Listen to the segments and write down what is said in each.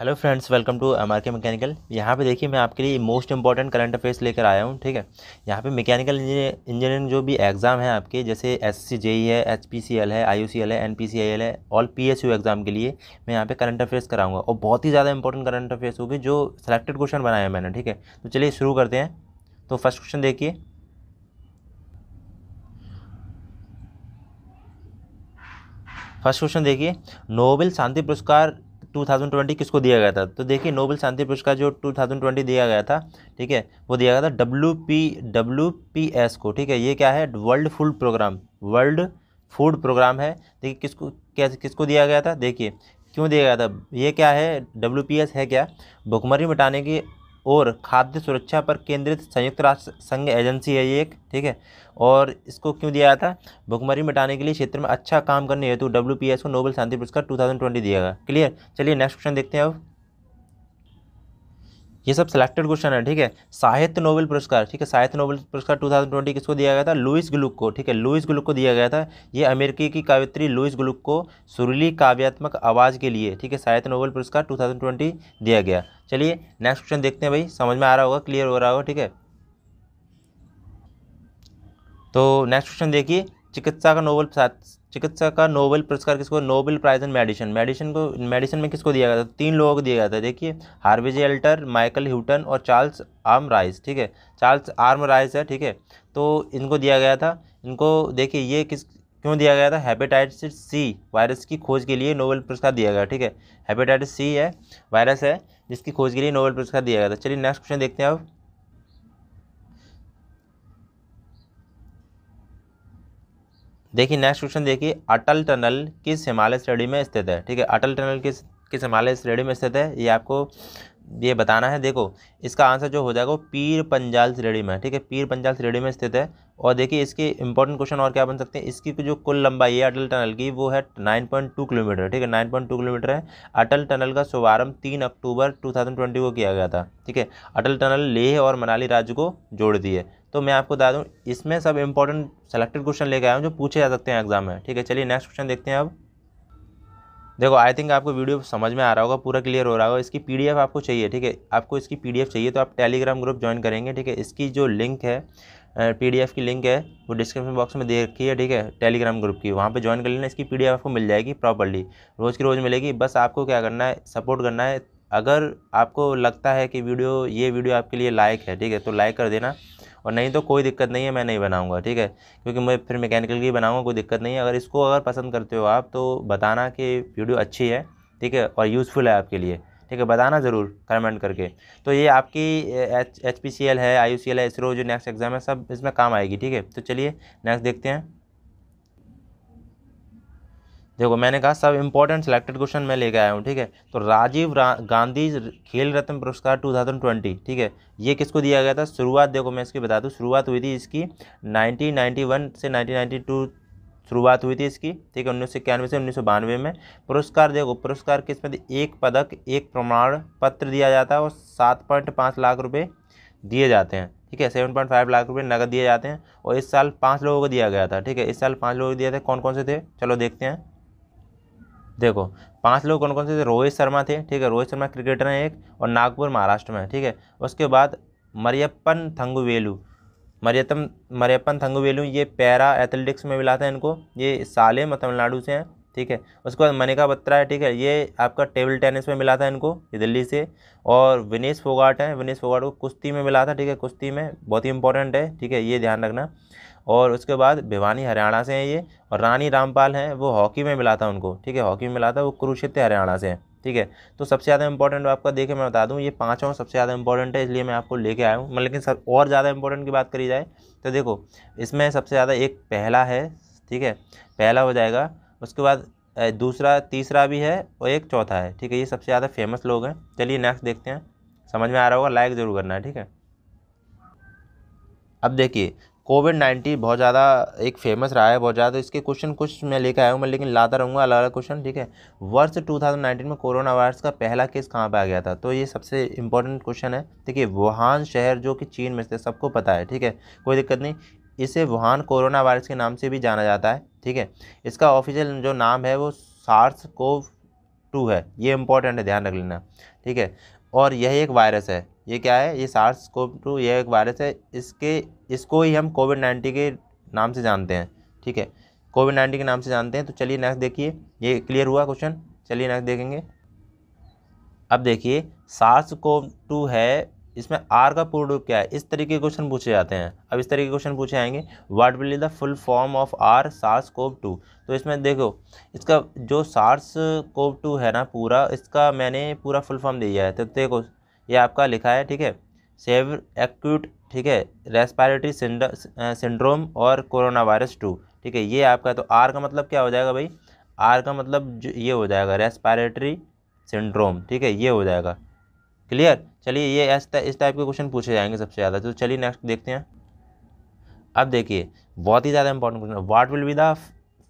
hello friends welcome to M R K mechanical यहाँ पे देखिए मैं आपके लिए मोस्ट इंपॉर्टेंट करंट अफेयर्स लेकर आया हूँ ठीक है यहाँ पे मैकेनिकल इंजीनियरिंग जो भी एग्ज़ाम है आपके जैसे एस सी जे है एच पी सी एल है आई यू सी एल है N P C I L है all P S U exam के लिए मैं यहाँ पे करंट अफेयर्स कराऊंगा और बहुत ही ज़्यादा इंपॉर्टेंट करंट अफेयर्स होगी जो सेलेक्टेड क्वेश्चन बनाया मैंने ठीक है तो चलिए शुरू करते हैं तो फर्स्ट क्वेश्चन देखिए फर्स्ट क्वेश्चन देखिए नोबेल शांति पुरस्कार 2020 किसको दिया गया था तो देखिए नोबेल शांति पुरस्कार जो 2020 दिया गया था ठीक है वो दिया गया था W P W P S को ठीक है ये क्या है world food programme world food programme है देखिए किसको कैसे किसको दिया गया था देखिए क्यों दिया गया था ये क्या है डब्ल्यू पी एस है क्या भुखमरी मिटाने की और खाद्य सुरक्षा पर केंद्रित संयुक्त राष्ट्र संघ एजेंसी है ये एक ठीक है और इसको क्यों दिया जाता है भुखमरी मिटाने के लिए क्षेत्र में अच्छा काम करने हेतु डब्ल्यू को नोबेल शांति पुरस्कार ट्वेंटी दिया गया क्लियर चलिए नेक्स्ट क्वेश्चन देखते हैं अब ये सब सिलेक्टेड क्वेश्चन है ठीक है साहित्य नोबेल पुरस्कार ठीक है साहित्य नोबेल पुरस्कार 2020 किसको दिया गया था लुइस ग्लुक को ठीक है लुइस ग्लुक को दिया गया था ये अमेरिकी की कवित्री लुइस ग्लुक को सुरली काव्यात्मक आवाज़ के लिए ठीक है साहित्य नोबेल पुरस्कार 2020 दिया गया चलिए नेक्स्ट क्वेश्चन देखते हैं भाई समझ में आ रहा होगा क्लियर हो रहा होगा ठीक है तो नेक्स्ट क्वेश्चन देखिए चिकित्सा का नोबेल चिकित्सा का नोबेल पुरस्कार किसको Nobel prize in medicine medicine को मेडिसिन में किसको दिया गया था तीन लोगों को दिया गया था देखिए हार्वेजी एल्टर माइकल ह्यूटन और चार्ल्स आर्म राइज ठीक है चार्ल्स आर्म राइज है ठीक है तो इनको दिया गया था इनको देखिए ये किस क्यों दिया गया था हेपेटाइटिस सी वायरस की खोज के लिए नोबेल पुरस्कार दिया गया ठीक है हेपेटाइटिस सी है वायरस है जिसकी खोज के लिए नोबेल पुरस्कार दिया गया था चलिए नेक्स्ट क्वेश्चन देखते हैं अब देखिए नेक्स्ट क्वेश्चन देखिए अटल टनल किस हिमालय श्रेणी में स्थित है ठीक है अटल टनल किस किस हिमालय श्रेणी में स्थित है ये आपको ये बताना है देखो इसका आंसर जो हो जाएगा वो पीर पंजाल श्रेणी में ठीक है पीर पंजाल श्रेणी में स्थित है और देखिए इसके इंपॉर्टेंट क्वेश्चन और क्या बन सकते हैं इसकी जो कुल लंबाई है अटल टनल की वो है 9.2 किलोमीटर ठीक है 9.2 किलोमीटर है अटल टनल का शुभारंभ 3 अक्टूबर 2020 को किया गया था ठीक है अटल टनल लेह और मनाली राज्य को जोड़ दिए तो मैं आपको बता दूँ इसमें सब इम्पोर्टेंट सेलेक्टेड क्वेश्चन लेके आया हूँ जो पूछे जा सकते हैं एग्जाम में ठीक है चलिए नेक्स्ट क्वेश्चन देखते हैं अब देखो आई थिंक आपको वीडियो समझ में आ रहा होगा पूरा क्लियर हो रहा होगा इसकी पीडीएफ आपको चाहिए ठीक है आपको इसकी पीडीएफ चाहिए तो आप टेलीग्राम ग्रुप ज्वाइन करेंगे ठीक है इसकी जो लिंक है पीडीएफ की लिंक है वो डिस्क्रिप्शन बॉक्स में दे रखी है ठीक है टेलीग्राम ग्रुप की वहाँ पे ज्वाइन कर लेना इसकी पी आपको मिल जाएगी प्रॉपरली रोज़ की रोज़ मिलेगी बस आपको क्या करना है सपोर्ट करना है अगर आपको लगता है कि वीडियो ये वीडियो आपके लिए लाइक है ठीक है तो लाइक कर देना और नहीं तो कोई दिक्कत नहीं है मैं नहीं बनाऊँगा ठीक है क्योंकि मैं फिर मैकेनिकल की बनाऊँगा कोई दिक्कत नहीं है अगर इसको अगर पसंद करते हो आप तो बताना कि वीडियो अच्छी है ठीक है और यूज़फुल है आपके लिए ठीक है बताना ज़रूर कमेंट करके तो ये आपकी H H P C L है आई यू सी एल है इसरो जो नेक्स्ट एग्ज़ाम है सब इसमें काम आएगी ठीक है तो चलिए नेक्स्ट देखते हैं देखो मैंने कहा सब इम्पोर्टेंट सिलेक्टेड क्वेश्चन मैं लेके आया हूँ ठीक है तो राजीव रा, गांधी खेल रत्न पुरस्कार 2020 ठीक है ये किसको दिया गया था शुरुआत देखो मैं इसकी बता दूँ शुरुआत हुई थी इसकी 1991 से 1992 शुरुआत हुई थी इसकी ठीक है उन्नीस से उन्नीस में पुरस्कार देखो पुरस्कार किस में एक पदक एक प्रमाण पत्र दिया जाता है और सात पॉइंट पाँच लाख रुपये दिए जाते हैं ठीक है सेवन पॉइंट फाइव लाख रुपए नगद दिए जाते हैं और इस साल पाँच लोगों को दिया गया था ठीक है इस साल पाँच लोगों को दिया था कौन कौन से थे चलो देखते हैं देखो पांच लोग कौन कौन से थे रोहित शर्मा थे ठीक है रोहित शर्मा क्रिकेटर हैं एक और नागपुर महाराष्ट्र में ठीक है उसके बाद मरियप्पन थंगुवेलू मरियतम मरियप्पन थंगुवेलू ये पैरा एथलेटिक्स में मिलाते हैं इनको ये सालेम तमिलनाडु से हैं ठीक है उसके बाद मनिका बत्रा है ठीक है ये आपका टेबल टेनिस में मिला था इनको ये दिल्ली से और विनेश फोगाट है विनेश फोगाट को कुश्ती में मिला था ठीक है कुश्ती में बहुत ही इंपॉर्टेंट है ठीक है ये ध्यान रखना और उसके बाद भिवानी हरियाणा से हैं ये और रानी रामपाल हैं वो हॉकी में मिला था उनको ठीक है हॉकी में मिला था वो कुरुक्षेत्र हरियाणा से हैं ठीक है तो सबसे ज़्यादा इंपॉर्टेंट आपका देखें मैं बता दूँ ये पाँचों सबसे ज़्यादा इंपॉर्टेंट है इसलिए मैं आपको लेके आया हूँ मतलब लेकिन सब और ज़्यादा इंपॉर्टेंट की बात करी जाए तो देखो इसमें सबसे ज़्यादा एक पहला है ठीक है पहला हो जाएगा उसके बाद दूसरा तीसरा भी है और एक चौथा है ठीक है ये सबसे ज़्यादा फेमस लोग हैं चलिए नेक्स्ट देखते हैं समझ में आ रहा होगा लाइक ज़रूर करना है ठीक है अब देखिए कोविड नाइन्टीन बहुत ज़्यादा एक फेमस रहा है बहुत ज़्यादा इसके क्वेश्चन कुछ मैं लेकर आया हूँ मैं लेकिन लाता रहूँगा अलग अलग क्वेश्चन ठीक है वर्ष 2019 में कोरोना वायरस का पहला केस कहाँ पर आ गया था तो ये सबसे इंपॉर्टेंट क्वेश्चन है ठीक है वुहान शहर जो कि चीन में से सबको पता है ठीक है कोई दिक्कत नहीं इसे वुहान कोरोना वायरस के नाम से भी जाना जाता है ठीक है इसका ऑफिशियल जो नाम है वो सार्स कोव टू है ये इंपॉर्टेंट है ध्यान रख लेना ठीक है और यह एक वायरस है ये क्या है ये सार्स कोव टू यह एक वायरस है इसके इसको ही हम कोविड नाइन्टीन के नाम से जानते हैं ठीक है कोविड नाइन्टीन के नाम से जानते हैं तो चलिए नेक्स्ट देखिए ये क्लियर हुआ क्वेश्चन चलिए नेक्स्ट देखेंगे अब देखिए सार्स कोव टू है इसमें आर का पूर्ण रूप क्या है इस तरीके के क्वेश्चन पूछे जाते हैं अब इस तरीके के क्वेश्चन पूछे आएंगे what will the full form of R SARS CoV two तो इसमें देखो इसका जो सार्स कोव टू है ना पूरा इसका मैंने पूरा फुल फॉर्म दिया है तो देखो ये आपका लिखा है ठीक है सेवर एक्यूट ठीक है रेस्पायरेटरी सिंड्रोम और कोरोना वायरस टू ठीक है ये आपका तो आर का मतलब क्या हो जाएगा भाई आर का मतलब ये हो जाएगा रेस्पायरेटरी सिंड्रोम ठीक है ये हो जाएगा क्लियर चलिए ये ऐसा इस टाइप के क्वेश्चन पूछे जाएंगे सबसे ज़्यादा तो चलिए नेक्स्ट देखते हैं अब देखिए बहुत ही ज़्यादा important question what will be the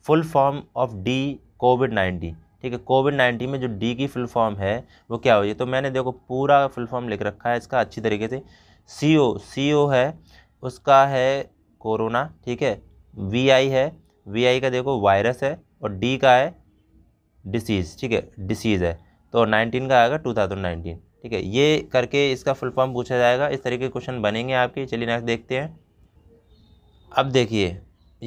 full form of D COVID nineteen ठीक है कोविड नाइन्टीन में जो डी की फुल फॉर्म है वो क्या होगी तो मैंने देखो पूरा फुल फॉर्म लिख रखा है इसका अच्छी तरीके से सी ओ सी ओ है उसका है कोरोना ठीक है वी आई है वी आई का देखो वायरस है और डी का है डिसीज़ ठीक है डिसीज़ है तो नाइनटीन का आएगा टू थाउजेंड नाइनटीन ठीक है ये करके इसका फुल फॉर्म पूछा जाएगा इस तरीके के क्वेश्चन बनेंगे आपके चलिए नेक्स्ट देखते हैं अब देखिए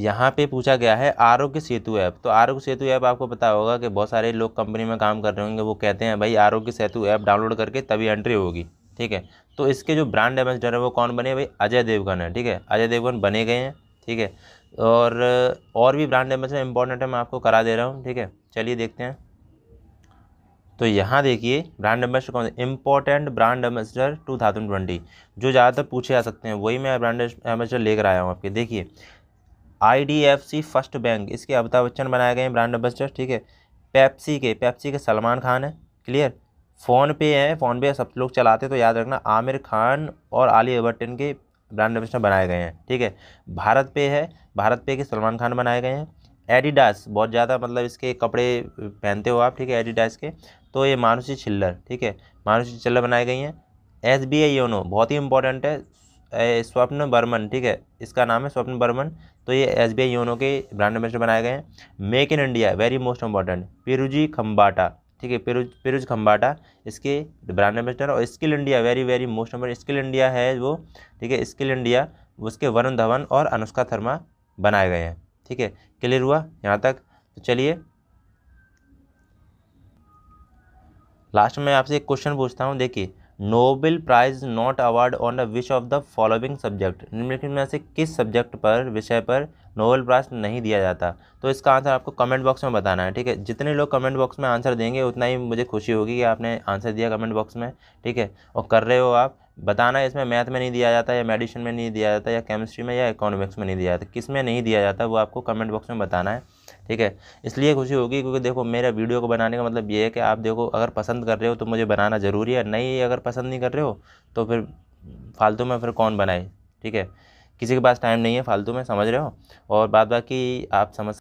यहाँ पे पूछा गया है आरोग्य सेतु ऐप तो आरोग्य सेतु ऐप आपको पता होगा कि बहुत सारे लोग कंपनी में काम कर रहे होंगे वो कहते हैं भाई आरोग्य सेतु ऐप डाउनलोड करके तभी एंट्री होगी ठीक है तो इसके जो ब्रांड एम्बेसडर है वो कौन बने भाई अजय देवगन है ठीक है अजय देवगन बने गए हैं ठीक है और और भी ब्रांड एम्बेसडर इंपॉर्टेंट है मैं आपको करा दे रहा हूँ ठीक है चलिए देखते हैं तो यहाँ देखिए ब्रांड एम्बेसडर कौन इंपॉर्टेंट ब्रांड एम्बेसडर 2020 जो ज़्यादातर पूछे जा सकते हैं वही मैं ब्रांड एम्बेसडर लेकर आया हूँ आपके देखिए आईडीएफसी फर्स्ट बैंक इसके अमिताभ बच्चन बनाए गए हैं ब्रांड एम्बेसडर ठीक है पेप्सी के पेप्सी के सलमान खान है क्लियर फ़ोनपे है फ़ोनपे सब लोग चलाते तो याद रखना आमिर खान और आली एबर्टन के ब्रांड एम्बेसडर बनाए गए हैं ठीक है भारत पे है भारत पे के सलमान खान बनाए गए हैं एडिडास बहुत ज़्यादा मतलब इसके कपड़े पहनते हो आप ठीक है एडिडास के तो ये मानुषी छिल्लर ठीक है मानुषी छिल्लर बनाई गई हैं एस बी आई योनो बहुत ही इंपॉर्टेंट है स्वप्न बर्मन ठीक है इसका नाम है स्वप्न बर्मन तो ये एस बी आई योनो के ब्रांड एम्बेसडर बनाए गए हैं make in India very most important Piruji Khambatta ठीक है पिरुज पिरुज खम्बाटा इसके ब्रांड एम्बेसडर और skill India very very most important skill India है वो ठीक है स्किल इंडिया उसके वरुण धवन और अनुष्का शर्मा बनाए गए हैं ठीक है क्लियर हुआ यहाँ तक तो चलिए लास्ट में आपसे एक क्वेश्चन पूछता हूँ देखिए Nobel prize not award on the which of the following subject निम्नलिखित में से किस सब्जेक्ट पर विषय पर नोबेल प्राइज नहीं दिया जाता तो इसका आंसर आपको कमेंट बॉक्स में बताना है ठीक है जितने लोग कमेंट बॉक्स में आंसर देंगे उतना ही मुझे खुशी होगी कि आपने आंसर दिया कमेंट बॉक्स में ठीक है और कर रहे हो आप बताना इसमें मैथ में नहीं दिया जाता या मेडिसिन में नहीं दिया जाता या केमिस्ट्री में या इकोनॉमिक्स में नहीं दिया जाता किस में नहीं दिया जाता वो आपको कमेंट बॉक्स में बताना है ठीक है इसलिए खुशी होगी क्योंकि देखो मेरे वीडियो को बनाने का मतलब ये है कि आप देखो अगर पसंद कर रहे हो तो मुझे बनाना ज़रूरी है नहीं अगर पसंद नहीं कर रहे हो तो फिर फालतू में फिर कौन बनाए ठीक है किसी के पास टाइम नहीं है फालतू में समझ रहे हो और बाद बाकी आप समझ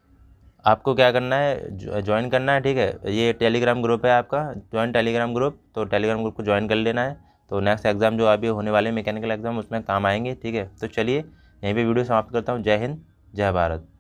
आपको क्या करना है ज्वाइन करना है ठीक है ये टेलीग्राम ग्रुप है आपका ज्वाइन टेलीग्राम ग्रुप तो टेलीग्राम ग्रुप को ज्वाइन कर लेना है तो नेक्स्ट एग्ज़ाम जो अभी होने वाले मैकेनिकल एग्ज़ाम उसमें काम आएंगे ठीक है तो चलिए यहीं पर वीडियो समाप्त करता हूँ जय हिंद जय भारत